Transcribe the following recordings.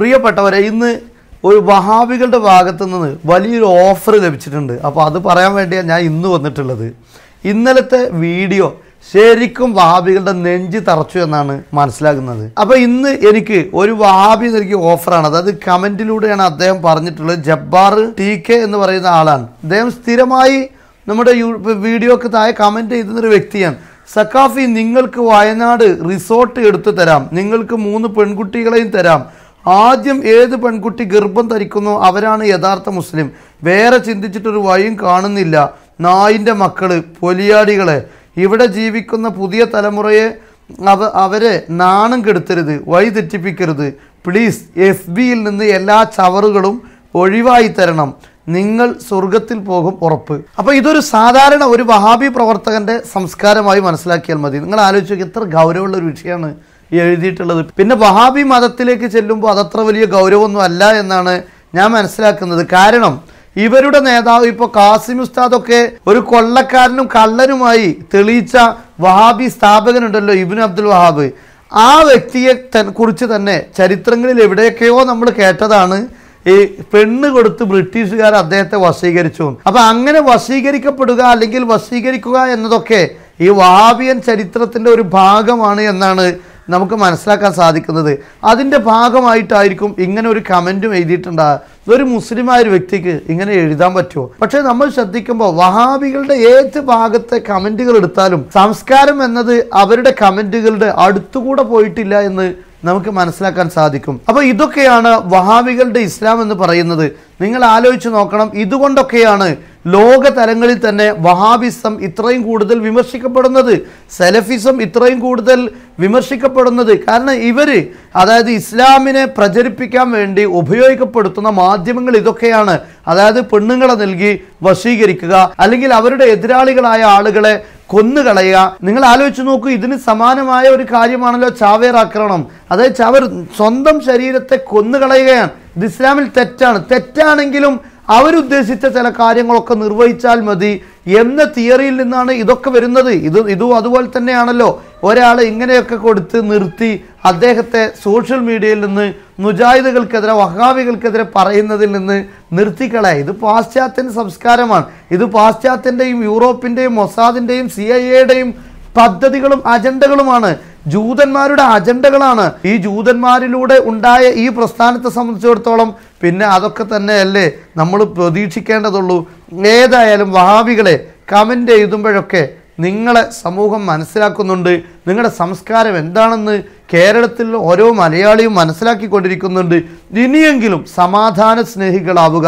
പ്രിയപ്പെട്ടവരെ ഇന്ന് ഒരു വഹാബികളുടെ ഭാഗത്തു നിന്ന് വലിയൊരു ഓഫർ ലഭിച്ചിട്ടുണ്ട് അപ്പോൾ അത് പറയാൻ വേണ്ടിയാണ് ഞാൻ ഇന്ന് വന്നിട്ടുള്ളത് ഇന്നലത്തെ വീഡിയോ ശരിക്കും വഹാബികളുടെ നെഞ്ച് തറച്ചു എന്നാണ് മനസ്സിലാക്കുന്നത് അപ്പോൾ ഇന്ന് എനിക്ക് ഒരു വഹാബി എനിക്ക് ഓഫറാണ് അതായത് കമൻറ്റിലൂടെയാണ് അദ്ദേഹം പറഞ്ഞിട്ടുള്ളത് ജബ്ബാർ ടി കെ എന്ന് പറയുന്ന ആളാണ് അദ്ദേഹം സ്ഥിരമായി നമ്മുടെ വീഡിയോക്ക് താഴെ കമൻറ്റ് ചെയ്തൊരു വ്യക്തിയാണ് സക്കാഫി നിങ്ങൾക്ക് വയനാട് റിസോർട്ട് എടുത്തു തരാം നിങ്ങൾക്ക് മൂന്ന് പെൺകുട്ടികളെയും തരാം ആദ്യം ഏത് പെൺകുട്ടി ഗർഭം ധരിക്കുന്നു അവരാണ് യഥാർത്ഥ മുസ്ലിം വേറെ ചിന്തിച്ചിട്ടൊരു വഴിയും കാണുന്നില്ല നായിൻ്റെ മക്കള് പൊലിയാടികളെ ഇവിടെ ജീവിക്കുന്ന പുതിയ തലമുറയെ അവ അവരെ നാണം കെടുത്തരുത് വഴി തെറ്റിപ്പിക്കരുത് പ്ലീസ് എഫ് ബിയിൽ നിന്ന് എല്ലാ ചവറുകളും ഒഴിവായി തരണം നിങ്ങൾ സ്വർഗത്തിൽ പോകും ഉറപ്പ് അപ്പോൾ ഇതൊരു സാധാരണ ഒരു വഹാബി പ്രവർത്തകൻ്റെ സംസ്കാരമായി മനസ്സിലാക്കിയാൽ മതി നിങ്ങൾ ആലോചിച്ചു എത്ര ഗൗരവമുള്ള ഒരു വിഷയമാണ് എഴുതിയിട്ടുള്ളത് പിന്നെ വഹാബി മതത്തിലേക്ക് ചെല്ലുമ്പോൾ അതത്ര വലിയ ഗൗരവമൊന്നും അല്ല എന്നാണ് ഞാൻ മനസ്സിലാക്കുന്നത് കാരണം ഇവരുടെ നേതാവ് ഇപ്പോൾ കാസിം ഉസ്താദൊക്കെ ഒരു കൊള്ളക്കാരനും കള്ളനുമായി തെളിയിച്ച വഹാബി സ്ഥാപകനുണ്ടല്ലോ ഇബിൻ അബ്ദുൽ വഹാബ് ആ വ്യക്തിയെ കുറിച്ച് തന്നെ ചരിത്രങ്ങളിൽ എവിടെയൊക്കെയോ നമ്മൾ കേട്ടതാണ് ഈ പെണ്ണ് കൊടുത്ത് ബ്രിട്ടീഷുകാർ അദ്ദേഹത്തെ വശീകരിച്ചു അപ്പൊ അങ്ങനെ വശീകരിക്കപ്പെടുക അല്ലെങ്കിൽ വശീകരിക്കുക എന്നതൊക്കെ ഈ വഹാബിയൻ ചരിത്രത്തിന്റെ ഒരു ഭാഗമാണ് എന്നാണ് നമുക്ക് മനസ്സിലാക്കാൻ സാധിക്കുന്നത് അതിൻ്റെ ഭാഗമായിട്ടായിരിക്കും ഇങ്ങനെ ഒരു കമൻറ്റും എഴുതിയിട്ടുണ്ടാകുക ഒരു മുസ്ലിമായ ഒരു വ്യക്തിക്ക് ഇങ്ങനെ എഴുതാൻ പറ്റുമോ പക്ഷേ നമ്മൾ ശ്രദ്ധിക്കുമ്പോൾ വഹാബികളുടെ ഏത് ഭാഗത്തെ കമൻറ്റുകൾ എടുത്താലും സംസ്കാരം എന്നത് അവരുടെ കമൻറ്റുകളുടെ അടുത്തുകൂടെ പോയിട്ടില്ല എന്ന് നമുക്ക് മനസ്സിലാക്കാൻ സാധിക്കും അപ്പോൾ ഇതൊക്കെയാണ് വഹാബികളുടെ ഇസ്ലാം എന്ന് പറയുന്നത് നിങ്ങൾ ആലോചിച്ച് നോക്കണം ഇതുകൊണ്ടൊക്കെയാണ് ലോകതലങ്ങളിൽ തന്നെ വഹാബിസം ഇത്രയും കൂടുതൽ വിമർശിക്കപ്പെടുന്നത് സെലഫിസം ഇത്രയും കൂടുതൽ വിമർശിക്കപ്പെടുന്നത് കാരണം ഇവർ അതായത് ഇസ്ലാമിനെ പ്രചരിപ്പിക്കാൻ വേണ്ടി ഉപയോഗിക്കപ്പെടുത്തുന്ന മാധ്യമങ്ങൾ ഇതൊക്കെയാണ് അതായത് പെണ്ണുങ്ങളെ നൽകി വശീകരിക്കുക അല്ലെങ്കിൽ അവരുടെ എതിരാളികളായ ആളുകളെ കൊന്നുകളയുക നിങ്ങൾ ആലോചിച്ച് നോക്കൂ ഇതിന് സമാനമായ ഒരു കാര്യമാണല്ലോ ചാവേർ ആക്രമണം അതായത് അവർ സ്വന്തം ശരീരത്തെ കൊന്നുകളയുകയാണ് ഇത് ഇസ്ലാമിൽ തെറ്റാണ് തെറ്റാണെങ്കിലും അവരുദ്ദേശിച്ച ചില കാര്യങ്ങളൊക്കെ നിർവഹിച്ചാൽ മതി എന്ന തിയറിയിൽ നിന്നാണ് ഇതൊക്കെ വരുന്നത് ഇത് ഇതും അതുപോലെ തന്നെയാണല്ലോ ഒരാൾ ഇങ്ങനെയൊക്കെ കൊടുത്ത് നിർത്തി അദ്ദേഹത്തെ സോഷ്യൽ മീഡിയയിൽ നിന്ന് മുജാഹിദുകൾക്കെതിരെ വഹാബികൾക്കെതിരെ പറയുന്നതിൽ നിന്ന് നിർത്തിക്കളയ ഇത് പാശ്ചാത്യ സംസ്കാരമാണ് ഇത് പാശ്ചാത്യൻ്റെയും യൂറോപ്പിൻ്റെയും മൊസാദിൻ്റെയും സി ഐ എയുടെയും പദ്ധതികളും അജണ്ടകളുമാണ് ജൂതന്മാരുടെ അജണ്ടകളാണ് ഈ ജൂതന്മാരിലൂടെ ഉണ്ടായ ഈ പ്രസ്ഥാനത്തെ സംബന്ധിച്ചിടത്തോളം പിന്നെ അതൊക്കെ തന്നെയല്ലേ നമ്മൾ പ്രതീക്ഷിക്കേണ്ടതുള്ളൂ ഏതായാലും വഹാബികളെ കമൻ്റ് എഴുതുമ്പോഴൊക്കെ നിങ്ങളെ സമൂഹം മനസ്സിലാക്കുന്നുണ്ട് നിങ്ങളുടെ സംസ്കാരം എന്താണെന്ന് കേരളത്തിൽ ഓരോ മലയാളിയും മനസ്സിലാക്കിക്കൊണ്ടിരിക്കുന്നുണ്ട് ഇനിയെങ്കിലും സമാധാന സ്നേഹികളാവുക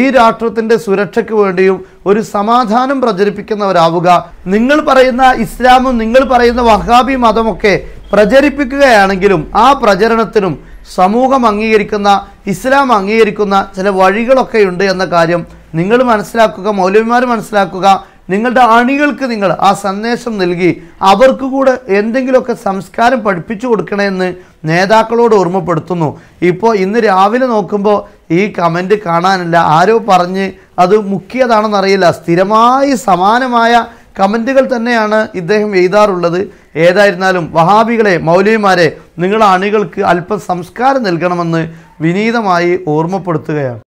ഈ രാഷ്ട്രത്തിൻ്റെ സുരക്ഷയ്ക്ക് വേണ്ടിയും ഒരു സമാധാനം പ്രചരിപ്പിക്കുന്നവരാവുക നിങ്ങൾ പറയുന്ന ഇസ്ലാമും നിങ്ങൾ പറയുന്ന വഹാബി മതമൊക്കെ പ്രചരിപ്പിക്കുകയാണെങ്കിലും ആ പ്രചരണത്തിനും സമൂഹം അംഗീകരിക്കുന്ന ഇസ്ലാം അംഗീകരിക്കുന്ന ചില വഴികളൊക്കെ ഉണ്ട് എന്ന കാര്യം നിങ്ങൾ മനസ്സിലാക്കുക മൗലവിമാർ മനസ്സിലാക്കുക നിങ്ങളുടെ അണികൾക്ക് നിങ്ങൾ ആ സന്ദേശം നൽകി അവർക്ക് കൂടെ എന്തെങ്കിലുമൊക്കെ സംസ്കാരം പഠിപ്പിച്ചു കൊടുക്കണമെന്ന് നേതാക്കളോട് ഓർമ്മപ്പെടുത്തുന്നു ഇപ്പോൾ ഇന്ന് രാവിലെ നോക്കുമ്പോൾ ഈ കമൻറ്റ് കാണാനില്ല ആരോ പറഞ്ഞ് അത് മുക്കിയതാണെന്നറിയില്ല സ്ഥിരമായി സമാനമായ കമൻറ്റുകൾ തന്നെയാണ് ഇദ്ദേഹം എഴുതാറുള്ളത് ഏതായിരുന്നാലും വഹാബികളെ മൗലവിമാരെ നിങ്ങളുടെ അണികൾക്ക് അല്പം സംസ്കാരം നൽകണമെന്ന് വിനീതമായി ഓർമ്മപ്പെടുത്തുകയാണ്